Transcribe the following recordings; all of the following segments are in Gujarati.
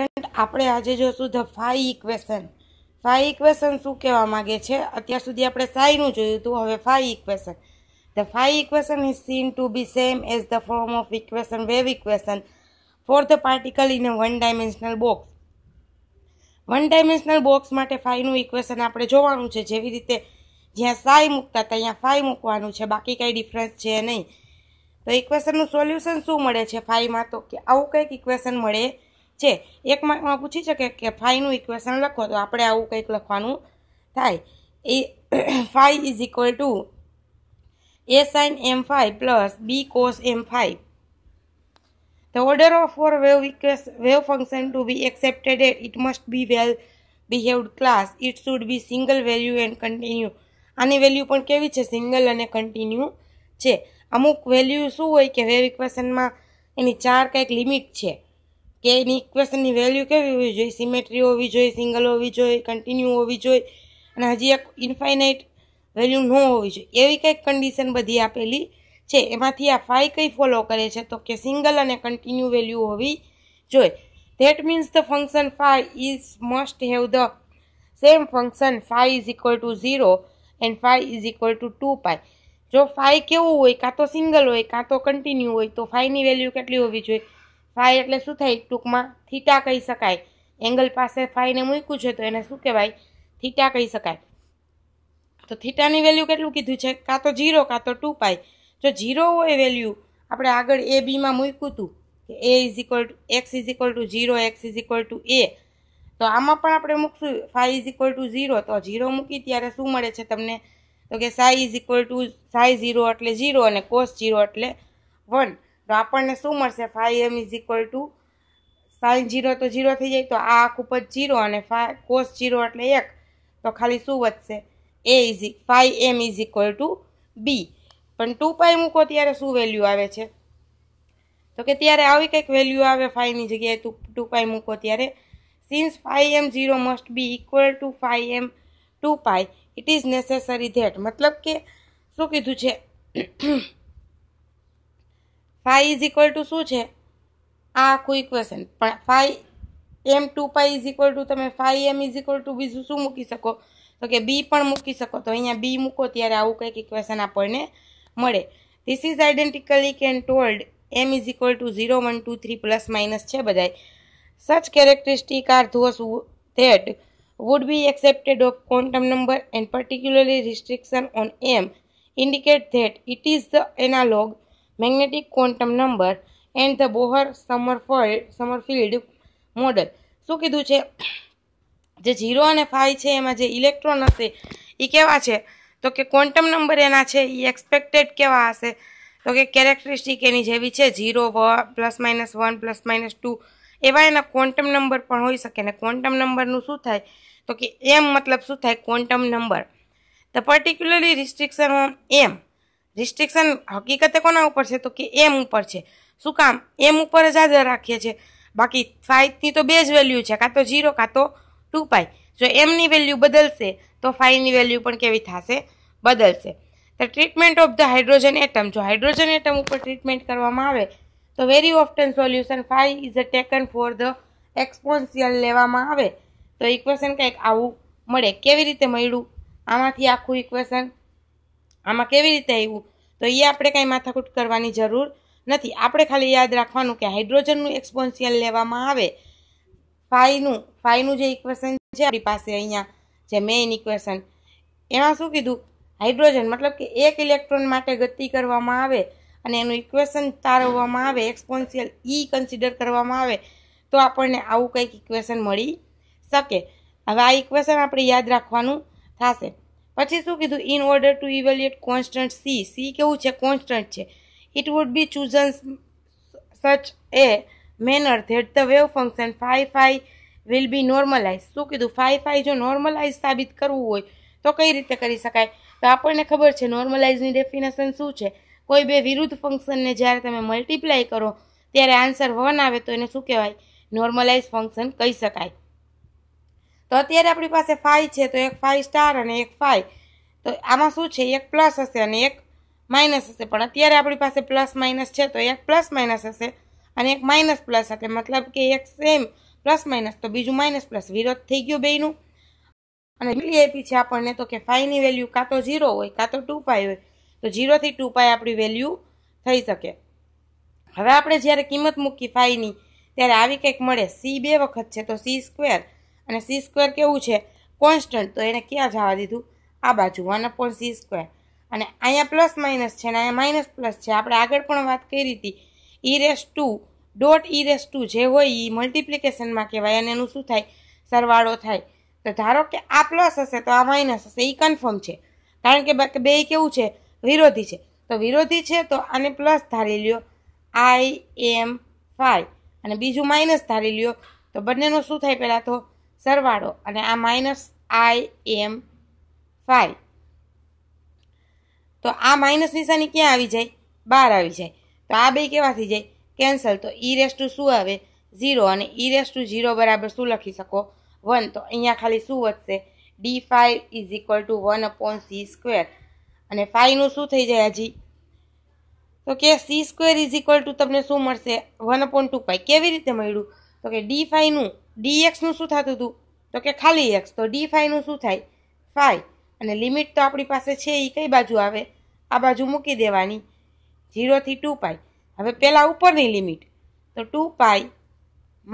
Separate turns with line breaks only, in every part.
સ્ટુડન્ટ આપણે આજે જોશું the phi equation phi equation શું કહેવા માગે છે અત્યાર સુધી આપણે સાઈનું જોયું હતું હવે phi equation the phi equation is seen to be same as the form of equation wave equation for the particle in a one dimensional box one dimensional box માટે ફાઈનું ઇક્વેશન આપણે જોવાનું છે જેવી રીતે જ્યાં સાઈ મૂકતા હતા ત્યાં ફાઈ મૂકવાનું છે બાકી કાંઈ ડિફરન્સ છે નહીં તો ઇક્વેશનનું સોલ્યુશન શું મળે છે ફાઈમાં તો કે આવું કંઈક ઇક્વેશન મળે છે એક માર્કમાં પૂછી શકે કે ફાઈનું ઇક્વેશન લખો તો આપણે આવું કંઈક લખવાનું થાય a phi is equal to a sine m phi plus b cos m phi order of four wave wave wave function to be accepted accepted it must be well behaved class it should be single value and continue. આની વેલ્યુ પણ કેવી છે સિંગલ અને કન્ટિન્યુ છે અમુક વેલ્યુ શું હોય કે વેવ ઇક્વેશનમાં એની ચાર કંઈક લિમિટ છે કે એની ઇક્વેશનની વેલ્યુ કેવી હોવી જોઈએ સિમેટ્રી હોવી જોઈએ સિંગલ હોવી જોઈએ કન્ટિન્યુ હોવી જોઈએ અને હજી એક ઇન્ફાઇનાઇટ વેલ્યુ ન હોવી જોઈએ એવી કંઈક કન્ડિશન બધી આપેલી છે એમાંથી આ ફાઈ કઈ ફોલો કરે છે તો કે સિંગલ અને કન્ટિન્યુ વેલ્યુ હોવી જોઈએ that means the function phi is must have the same function phi is equal to zero and phi is equal to two pi જો ફાઈ કેવું હોય કાં તો સિંગલ હોય કાં તો કન્ટિન્યુ હોય તો ફાઈની વેલ્યુ કેટલી હોવી જોઈએ ફાઈ એટલે શું થાય ટૂંકમાં થીટા કહી શકાય એંગલ પાસે ફાઈને મૂક્યું છે તો એને શું કહેવાય થીટા કહી શકાય તો થીટાની વેલ્યુ કેટલું કીધું છે કાં તો ઝીરો કાં તો ટુ પાઈ જો ઝીરો હોય વેલ્યુ આપણે આગળ એ બીમાં મૂક્યું હતું કે a is equal to x is equal to zero x is equal to a તો આમાં પણ આપણે મૂકશું phi is equal to zero તો ઝીરો મૂકી ત્યારે શું મળે છે તમને તો કે sine is equal to sine zero એટલે ઝીરો અને કોસ ઝીરો એટલે વન તો આપણને શું મળશે phi m is equal to sine zero તો જીરો થઈ જાય તો આ આખું પર જીરો અને ફાઈ કોસ જીરો એટલે એક તો ખાલી શું વધશે a is phi m is equal to b પણ ટુ પાઈ મૂકો ત્યારે શું વેલ્યુ આવે છે તો કે ત્યારે આવી કંઈક વેલ્યુ આવે ફાઈની જગ્યાએ ટુ પાઈ મૂકો ત્યારે since phi m zero must be equal to phi m two pi it is necessary that મતલબ કે શું કીધું છે ફાઈ ઇઝ ઇક્વલ ટુ શું છે આ આખું ઇક્વેશન પણ phi m two pi is equal to તમે phi m is equal to બીજું શું મૂકી શકો તો કે બી પણ મૂકી શકો તો અહીંયા બી મૂકો ત્યારે આવું કંઈક ઇક્વેશન આપણને મળે this is identically can told m is equal to zero one two three plus minus છે બધાય such characteristic are those that would be accepted of quantum number and particularly restriction on m indicate that it is the analog magnetic quantum number and the Bohr Sommerfeld Sommerfeld model શું કીધું છે જે ઝીરો અને ફાઇવ છે એમાં જે ઇલેક્ટ્રોન હશે એ કેવા છે તો કે ક્વોન્ટમ નંબર એના છે એ એક્સપેક્ટેડ કેવા હશે તો કે કેરેક્ટરિસ્ટિક એની જેવી છે zero plus minus one plus minus two એવા એના ક્વોન્ટમ નંબર પણ હોઈ શકે ને ક્વોન્ટમ નંબરનું શું થાય તો કે એમ મતલબ શું થાય quantum number the particularly restriction on m restriction હકીકતે કોના ઉપર છે તો કે એમ ઉપર છે શું કામ એમ ઉપર જ આદર રાખીએ છીએ બાકી ફાઇવની તો બે જ વેલ્યુ છે કાં તો ઝીરો કાં તો ટુ પાઈ જો એમની વેલ્યુ બદલશે તો ફાઇવની વેલ્યુ પણ કેવી થશે બદલશે તો treatment of the hydrogen atom જો હાઇડ્રોજન એટમ ઉપર ટ્રીટમેન્ટ કરવામાં આવે તો very often solution five is a taken for the exponential લેવામાં આવે તો ઇક્વેશન કંઈક આવું મળે કેવી રીતે મળ્યું આમાંથી આખું ઇક્વેશન આમાં કેવી રીતે આવ્યું તો એ આપણે કાંઈ માથાકૂટ કરવાની જરૂર નથી આપણે ખાલી યાદ રાખવાનું કે હાઇડ્રોજનનું એક્સપોન્સિયલ લેવામાં આવે ફાઈનું ફાઈનું જે ઇક્વેશન છે આપણી પાસે અહીંયા જે મેઇન ઇક્વેશન એમાં શું કીધું હાઇડ્રોજન મતલબ કે એક ઇલેક્ટ્રોન માટે ગતિ કરવામાં આવે અને એનું ઇક્વેશન તારવવામાં આવે એક્સપોન્સિયલ ઈ કન્સિડર કરવામાં આવે તો આપણને આવું કંઈક ઇક્વેશન મળી શકે હવે આ ઇક્વેશન આપણે યાદ રાખવાનું થશે પછી શું કીધું in order to evaluate constant c c કેવું છે કોન્સ્ટન્ટ છે it would be chosen such a manner that the wave function phi phi will be normalise શું કીધું ફાઈ ફાઈ જો નોર્મલાઇઝ સાબિત કરવું હોય તો કઈ રીતે કરી શકાય તો આપણને ખબર છે નોર્મલાઇઝની ડેફિનેશન શું છે કોઈ બે વિરુદ્ધ ફંક્શનને જ્યારે તમે મલ્ટીપ્લાય કરો ત્યારે આન્સર વન આવે તો એને શું કહેવાય નોર્મલાઇઝ ફંક્શન કહી શકાય તો અત્યારે આપણી પાસે ફાઇવ છે તો એક ફાઇવ સ્ટાર અને એક ફાઇવ તો આમાં શું છે એક પ્લસ હશે અને એક માઇનસ હશે પણ અત્યારે આપણી પાસે પ્લસ માઇનસ છે તો એક પ્લસ માઇનસ હશે અને એક માઇનસ પ્લસ હશે મતલબ કે એક સેમ પ્લસ માઇનસ તો બીજું માઇનસ પ્લસ વિરોધ થઈ ગયું બેયનું અને બીજી આપી છે આપણને તો કે ફાઇવની વેલ્યુ કાં તો ઝીરો હોય કાં તો ટુ પાય હોય તો ઝીરોથી ટુ પાય આપણી વેલ્યુ થઈ શકે હવે આપણે જ્યારે કિંમત મૂકી ફાઇવની ત્યારે આવી કંઈક મળે સી બે વખત છે તો સી સ્ક્વેર અને સી સ્ક્વેર કેવું છે કોન્સ્ટન્ટ તો એને ક્યાં જવા દીધું આ બાજુ વન અપોન સી સ્ક્વેર અને અહીંયા પ્લસ માઇનસ છે અને અહીંયા માઇનસ પ્લસ છે આપણે આગળ પણ વાત કરી હતી e raise to dot e raise to જે હોય એ મલ્ટિપ્લિકેશનમાં કહેવાય અને એનું શું થાય સરવાળો થાય તો ધારો કે આ પ્લસ હશે તો આ માઇનસ હશે એ કન્ફર્મ છે કારણ કે બે કેવું છે વિરોધી છે તો વિરોધી છે તો આને પ્લસ ધારી લ્યો આઈ એમ ફાઈ અને બીજું માઇનસ ધારી લ્યો તો બંનેનો શું થાય પહેલાં તો સરવાળો અને આ માઇનસ આઈ એમ ફાઈ તો આ માઇનસ નિશાની ક્યાં આવી જાય બહાર આવી જાય તો આ બે કેવા થઈ જાય કેન્સલ તો ઈ રેસ ટુ શું આવે ઝીરો અને ઈ રેસ ટુ ઝીરો બરાબર શું લખી શકો વન તો અહીંયા ખાલી શું વધશે d five is equal to one upon c square અને ફાઈવનું શું થઈ જાય હજી તો કે c square is equal to તમને શું મળશે વન અપોન ટુ પાઈ કેવી રીતે મળ્યું તો કે ડી ફાઈનું ડી એક્સનું શું થતું હતું તો કે ખાલી એક્સ તો ડી ફાઈનું શું થાય ફાઈ અને લિમિટ તો આપણી પાસે છે એ કઈ બાજુ આવે આ બાજુ મૂકી દેવાની ઝીરોથી ટુ પાઈ હવે પહેલાં ઉપરની લિમિટ તો ટુ પાઈ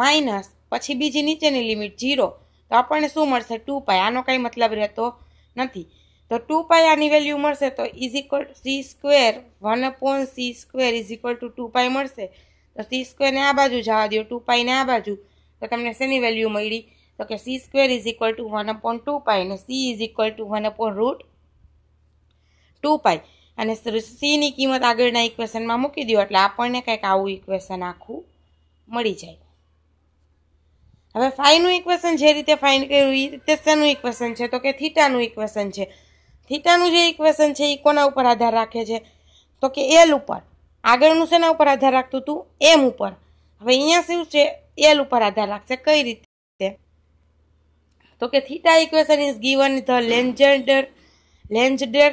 માઇનસ પછી બીજી નીચેની લિમિટ જીરો તો આપણને શું મળશે ટુ પાઈ આનો કાંઈ મતલબ રહેતો નથી તો ટુ પાઈ આની વેલ્યુ મળશે તો is equal c square one upon c square is equal to two pi મળશે તો સી સ્ક્વેરને આ બાજુ જવા દો ટુ પાઈને આ બાજુ તો તમને શેની વેલ્યુ મળી તો કે c square is equal to one upon two pi અને c is equal to one upon root two pi અને સીની કિંમત આગળના ઇક્વેશનમાં મૂકી દો એટલે આપણને કંઈક આવું ઇક્વેશન આખું મળી જાય હવે ફાઈનું ઇક્વેશન જે રીતે ફાઇન કર્યું એ રીતે શેનું ઇક્વેશન છે તો કે થીટાનું ઇક્વેશન છે થીટાનું જે ઇક્વેશન છે એ કોના ઉપર આધાર રાખે છે તો કે એલ ઉપર આગળનું શેના ઉપર આધાર રાખતું હતું એમ ઉપર હવે અહીંયા શું છે એલ ઉપર આધાર રાખશે કઈ રીતે તો કે theta equation is given the Legendre Legendre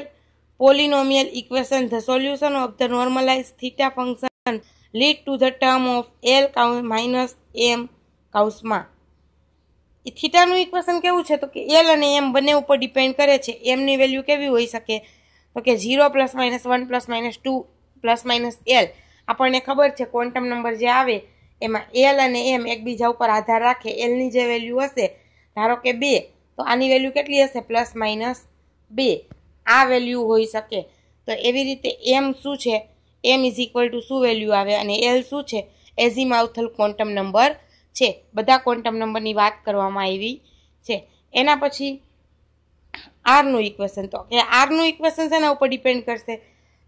polynomial equation the solution of the normalise theta function lead to the term of l cos minus m કાઉસમાં થીટાનું ઇક્વેશન કેવું છે તો કે એલ અને એમ બંને ઉપર ડિપેન્ડ કરે છે એમની વેલ્યુ કેવી હોઈ શકે તો કે zero plus minus one plus minus two plus minus l આપણને ખબર છે ક્વોન્ટમ નંબર જે આવે એમાં એલ અને એમ એકબીજા ઉપર આધાર રાખે એલની જે વેલ્યુ હશે ધારો કે બે તો આની વેલ્યુ કેટલી હશે પ્લસ માઇનસ બે આ વેલ્યુ હોઈ શકે તો એવી રીતે એમ શું છે એમ ઇઝ ઇક્વલ ટુ શું વેલ્યુ આવે અને એલ શું છે એઝી માઉથલ ક્વોન્ટમ નંબર છે બધા ક્વોન્ટમ નંબરની વાત કરવામાં આવી છે એના પછી આરનું ઇક્વેશન તો કે આરનું ઇક્વેશન શેના ઉપર ડિપેન્ડ કરશે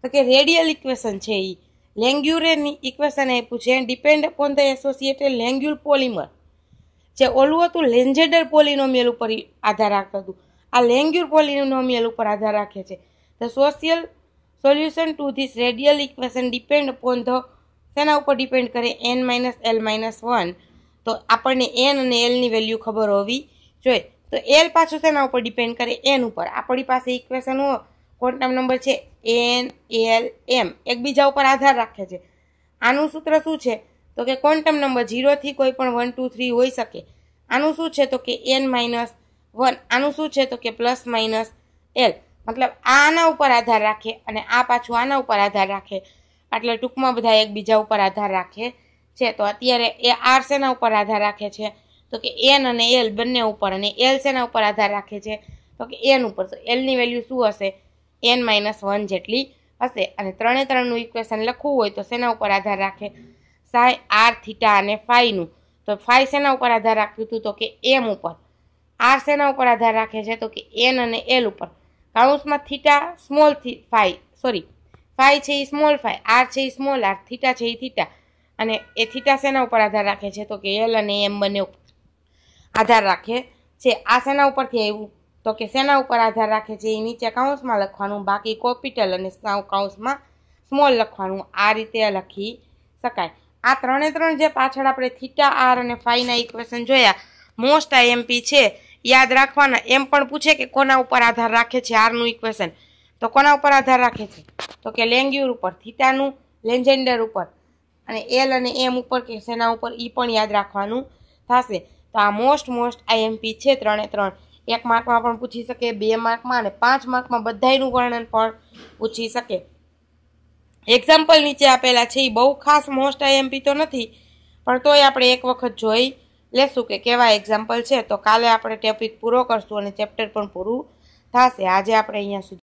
તો કે રેડિયલ ઇક્વેશન છે એ લેંગ્યુરેની ઇક્વેશન આપ્યું છે depend upon the associated Legendre polymer જે ઓલું હતું લેન્જેડર પોલિનોમિયલ ઉપર આધાર રાખતું હતું આ લેંગ્યુર પોલિનોમિયલ ઉપર આધાર રાખે છે the social solution to this radial equation depend upon the તેના ઉપર ડિપેન્ડ કરે n minus l minus one તો આપણને એન અને એલની વેલ્યુ ખબર હોવી જોઈએ તો એલ પાછું તેના ઉપર ડિપેન્ડ કરે એન ઉપર આપણી પાસે ઇક્વેશન હોય ક્વોન્ટમ નંબર છે એન એલ એમ એકબીજા ઉપર આધાર રાખે છે આનું સૂત્ર શું છે તો કે ક્વોન્ટમ નંબર ઝીરોથી કોઈ પણ વન ટુ થ્રી હોઈ શકે આનું શું છે તો કે એન માઇનસ વન આનું શું છે તો કે પ્લસ માઇનસ એલ મતલબ આના ઉપર આધાર રાખે અને આ પાછું આના ઉપર આધાર રાખે એટલે ટૂંકમાં બધા એકબીજા ઉપર આધાર રાખે છે તો અત્યારે એ આર સેના ઉપર આધાર રાખે છે તો કે એન અને એલ બંને ઉપર અને એલ શેના ઉપર આધાર રાખે છે તો કે એન ઉપર તો એલની વેલ્યુ શું હશે એન માઇનસ વન જેટલી હશે અને ત્રણે ત્રણનું ઇક્વેશન લખવું હોય તો શેના ઉપર આધાર રાખે સાય આર થીટા અને ફાઈનું તો ફાઈ શેના ઉપર આધાર રાખ્યું હતું તો કે એમ ઉપર આર શેના ઉપર આધાર રાખે છે તો કે એન અને એલ ઉપર કાઉન્સમાં થીટા સ્મોલ થી ફાઈ સોરી ફાઈ છે એ સ્મોલ ફાઈ આર છે એ સ્મોલ આર થીટા છે એ થીટા અને એ થીટા શેના ઉપર આધાર રાખે છે તો કે એલ અને એમ બંને આધાર રાખે છે આ શેના ઉપરથી આવ્યું તો કે શેના ઉપર આધાર રાખે છે એ નીચે કાઉન્સમાં લખવાનું બાકી કોપિટલ અને સાવ કાઉન્સમાં સ્મોલ લખવાનું આ રીતે લખી શકાય આ ત્રણે ત્રણ જે પાછળ આપણે થીટા આર અને ફાઈના ઇક્વેશન જોયા મોસ્ટ આઈએમપી છે યાદ રાખવાના એમ પણ પૂછે કે કોના ઉપર આધાર રાખે છે આરનું ઇક્વેશન તો કોના ઉપર આધાર રાખે છે તો કે લેંગ્યુર ઉપર થીટાનું લેન્જેન્ડર ઉપર અને એલ અને એમ ઉપર કે શેના ઉપર એ પણ યાદ રાખવાનું થશે તો આ મોસ્ટ મોસ્ટ આઈએમપી છે ત્રણે ત્રણ એક માર્કમાં પણ પૂછી શકે બે માર્કમાં અને પાંચ માર્કમાં બધાયનું વર્ણન પણ પૂછી શકે એક્ઝામ્પલ નીચે આપેલા છે એ બહુ ખાસ મોસ્ટ આઈએમપી તો નથી પણ તોય આપણે એક વખત જોઈ લેશું કે કેવા એક્ઝામ્પલ છે તો કાલે આપણે ટોપિક પૂરો કરશું અને ચેપ્ટર પણ પૂરું થશે આજે આપણે અહીંયા સુધી